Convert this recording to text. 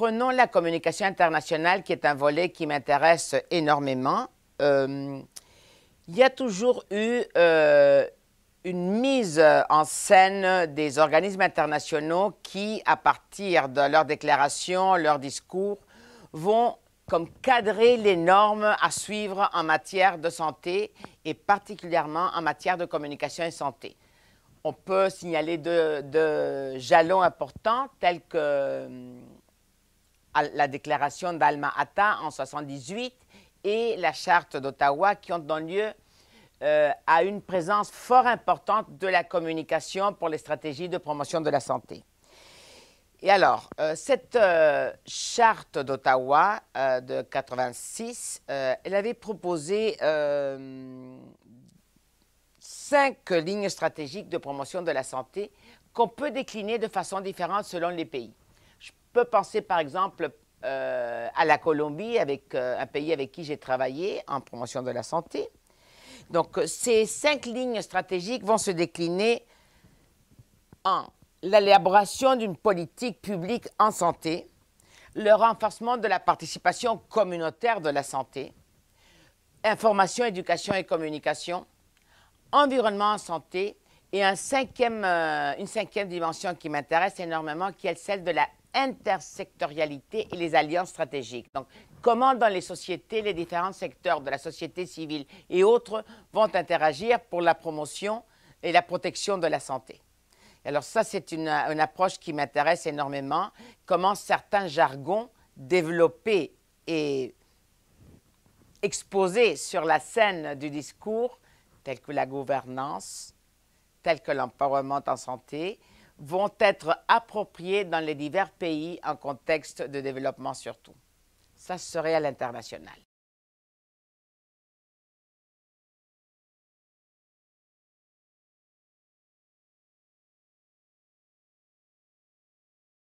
Prenons la communication internationale, qui est un volet qui m'intéresse énormément. Euh, il y a toujours eu euh, une mise en scène des organismes internationaux qui, à partir de leurs déclarations, leurs discours, vont comme cadrer les normes à suivre en matière de santé et particulièrement en matière de communication et santé. On peut signaler de deux jalons importants tels que la déclaration d'Alma Ata en 78 et la charte d'Ottawa qui ont donné lieu euh, à une présence fort importante de la communication pour les stratégies de promotion de la santé. Et alors, euh, cette euh, charte d'Ottawa de 86, elle avait proposé cinq lignes stratégiques de promotion de la santé qu'on peut décliner de façon différente selon les pays peut penser par exemple euh, à la Colombie, avec euh, un pays avec qui j'ai travaillé en promotion de la santé. Donc, euh, ces cinq lignes stratégiques vont se décliner en l'élaboration d'une politique publique en santé, le renforcement de la participation communautaire de la santé, information, éducation et communication, environnement en santé, et un une cinquième dimension qui m'intéresse énormément, qui est celle de la intersectorialité et les alliances stratégiques. Donc, comment dans les sociétés, les différents secteurs de la société civile et autres vont interagir pour la promotion et la protection de la santé. Alors ça, c'est une, approche qui m'intéresse énormément, comment certains jargons développés et exposés sur la scène du discours, tels que la gouvernance, tels que l'empowerment en santé, vont être appropriés dans les divers pays en contexte de développement surtout. Ça serait à l'international.